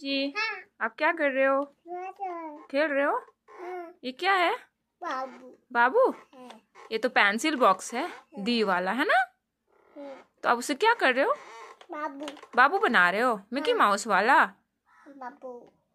जी हाँ। आप क्या कर रहे हो तो खेल रहे हो हाँ। ये क्या है बाबू बाबू हाँ। ये तो पेंसिल बॉक्स है हाँ। दी वाला है ना हाँ। तो आप उसे क्या कर रहे हो बाबू बाबू बना रहे हो मिकी हाँ। माउस वाला बाबू